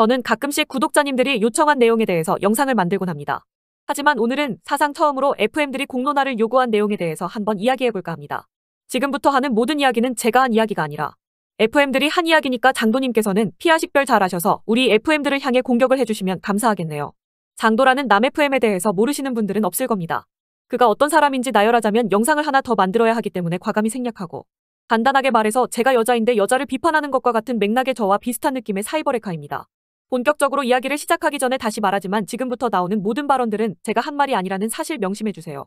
저는 가끔씩 구독자님들이 요청한 내용에 대해서 영상을 만들곤 합니다. 하지만 오늘은 사상 처음으로 FM들이 공론화를 요구한 내용에 대해서 한번 이야기해볼까 합니다. 지금부터 하는 모든 이야기는 제가 한 이야기가 아니라 FM들이 한 이야기니까 장도님께서는 피아식별 잘하셔서 우리 FM들을 향해 공격을 해주시면 감사하겠네요. 장도라는 남 FM에 대해서 모르시는 분들은 없을 겁니다. 그가 어떤 사람인지 나열하자면 영상을 하나 더 만들어야 하기 때문에 과감히 생략하고 간단하게 말해서 제가 여자인데 여자를 비판하는 것과 같은 맥락의 저와 비슷한 느낌의 사이버레카입니다. 본격적으로 이야기를 시작하기 전에 다시 말하지만 지금부터 나오는 모든 발언들은 제가 한 말이 아니라는 사실 명심해주세요.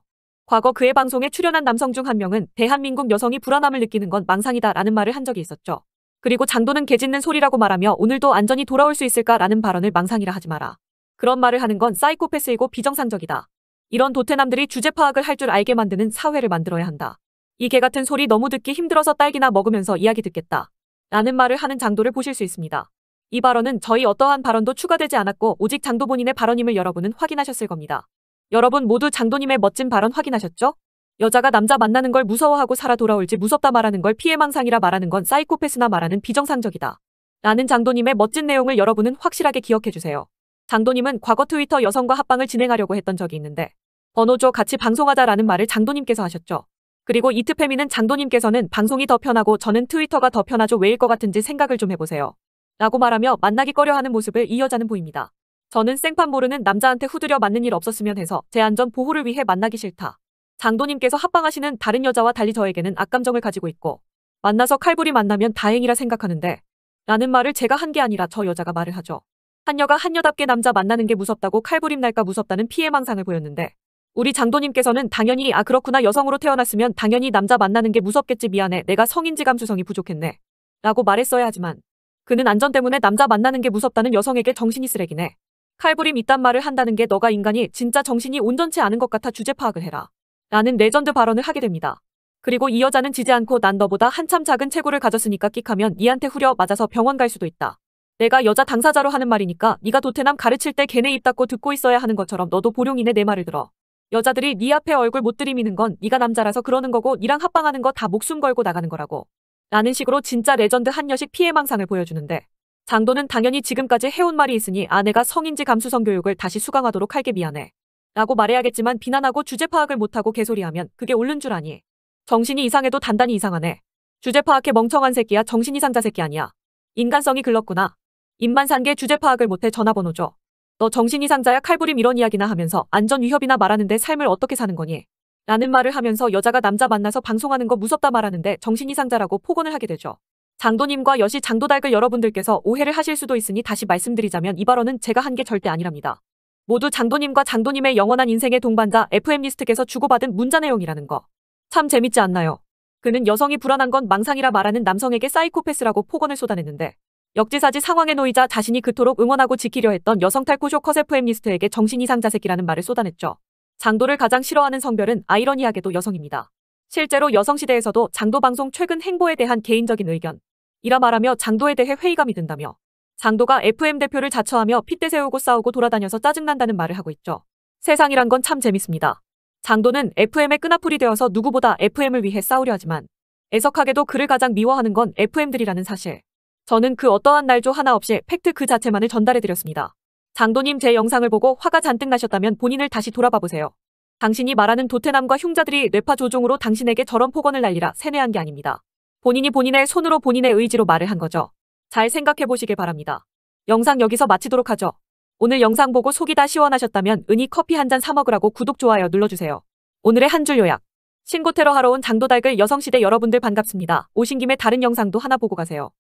과거 그의 방송에 출연한 남성 중 한 명은 대한민국 여성이 불안함을 느끼는 건 망상이다 라는 말을 한 적이 있었죠. 그리고 장도는 개 짖는 소리라고 말하며 오늘도 안전히 돌아올 수 있을까 라는 발언을 망상이라 하지 마라. 그런 말을 하는 건 사이코패스이고 비정상적이다. 이런 도태남들이 주제 파악을 할 줄 알게 만드는 사회를 만들어야 한다. 이 개 같은 소리 너무 듣기 힘들어서 딸기나 먹으면서 이야기 듣겠다. 라는 말을 하는 장도를 보실 수 있습니다. 이 발언은 저희 어떠한 발언도 추가되지 않았고 오직 장도 본인의 발언임을 여러분은 확인하셨을 겁니다. 여러분 모두 장도님의 멋진 발언 확인하셨죠? 여자가 남자 만나는 걸 무서워하고 살아 돌아올지 무섭다 말하는 걸 피해망상이라 말하는 건 사이코패스나 말하는 비정상적이다. 라는 장도님의 멋진 내용을 여러분은 확실하게 기억해주세요. 장도님은 과거 트위터 여성과 합방을 진행하려고 했던 적이 있는데 번호조 같이 방송하자라는 말을 장도님께서 하셨죠. 그리고 이트페미는 장도님께서는 방송이 더 편하고 저는 트위터가 더 편하죠 왜일 것 같은지 생각을 좀 해보세요. 라고 말하며 만나기 꺼려하는 모습을 이 여자는 보입니다. 저는 생판 모르는 남자한테 후드려 맞는 일 없었으면 해서 제 안전 보호를 위해 만나기 싫다. 장도님께서 합방하시는 다른 여자와 달리 저에게는 악감정을 가지고 있고 만나서 칼부리 만나면 다행이라 생각하는데 라는 말을 제가 한 게 아니라 저 여자가 말을 하죠. 한여가 한여답게 남자 만나는 게 무섭다고 칼부림 날까 무섭다는 피해망상을 보였는데 우리 장도님께서는 당연히 아 그렇구나 여성으로 태어났으면 당연히 남자 만나는 게 무섭겠지 미안해 내가 성인지감 수성이 부족했네 라고 말했어야 하지만 그는 안전 때문에 남자 만나는 게 무섭다는 여성에게 정신이 쓰레기네 칼부림 이딴 말을 한다는 게 너가 인간이 진짜 정신이 온전치 않은 것 같아 주제 파악을 해라. 라는 레전드 발언을 하게 됩니다. 그리고 이 여자는 지지 않고 난 너보다 한참 작은 체구를 가졌으니까 끽하면 니한테 후려 맞아서 병원 갈 수도 있다. 내가 여자 당사자로 하는 말이니까 네가 도태남 가르칠 때 걔네 입 닫고 듣고 있어야 하는 것처럼 너도 보령이네 내 말을 들어. 여자들이 네 앞에 얼굴 못 들이미는 건 네가 남자라서 그러는 거고 니랑 합방하는 거 다 목숨 걸고 나가는 거라고. 라는 식으로 진짜 레전드 한여식 피해망상을 보여주는데 장도는 당연히 지금까지 해온 말이 있으니 아내가 성인지 감수성 교육을 다시 수강하도록 할게 미안해. 라고 말해야겠지만 비난하고 주제 파악을 못하고 개소리하면 그게 옳은줄 아니. 정신이 이상해도 단단히 이상하네. 주제 파악해 멍청한 새끼야 정신 이상자 새끼 아니야. 인간성이 글렀구나. 입만 산게 주제 파악을 못해 전화번호 줘. 너 정신 이상자야 칼부림 이런 이야기나 하면서 안전 위협이나 말하는데 삶을 어떻게 사는 거니? 라는 말을 하면서 여자가 남자 만나서 방송하는 거 무섭다 말하는데 정신이상자라고 폭언을 하게 되죠. 장도님과 여시 장도달글 여러분들께서 오해를 하실 수도 있으니 다시 말씀드리자면 이 발언은 제가 한 게 절대 아니랍니다. 모두 장도님과 장도님의 영원한 인생의 동반자 FM리스트께서 주고받은 문자 내용이라는 거. 참 재밌지 않나요? 그는 여성이 불안한 건 망상이라 말하는 남성에게 사이코패스라고 폭언을 쏟아냈는데 역지사지 상황에 놓이자 자신이 그토록 응원하고 지키려 했던 여성 탈코쇼 컷 FM리스트에게 정신이상 자색이라는 말을 쏟아냈죠. 장도를 가장 싫어하는 성별은 아이러니하게도 여성입니다. 실제로 여성시대에서도 장도 방송 최근 행보에 대한 개인적인 의견, 이라 말하며 장도에 대해 회의감이 든다며 장도가 FM 대표를 자처하며 핏대 세우고 싸우고 돌아다녀서 짜증난다는 말을 하고 있죠. 세상이란 건 참 재밌습니다. 장도는 FM의 끈아풀이 되어서 누구보다 FM을 위해 싸우려 하지만 애석하게도 그를 가장 미워하는 건 FM들이라는 사실. 저는 그 어떠한 날조 하나 없이 팩트 그 자체만을 전달해드렸습니다. 장도님 제 영상을 보고 화가 잔뜩 나셨다면 본인을 다시 돌아봐 보세요. 당신이 말하는 도태남과 흉자들이 뇌파 조종으로 당신에게 저런 폭언을 날리라 세뇌한 게 아닙니다. 본인이 본인의 손으로 본인의 의지로 말을 한 거죠. 잘 생각해 보시길 바랍니다. 영상 여기서 마치도록 하죠. 오늘 영상 보고 속이 다 시원하셨다면 은희 커피 한 잔 사 먹으라고 구독 좋아요 눌러주세요. 오늘의 한 줄 요약 신고 테러 하러 온 장도달글 여성시대 여러분들 반갑습니다. 오신 김에 다른 영상도 하나 보고 가세요.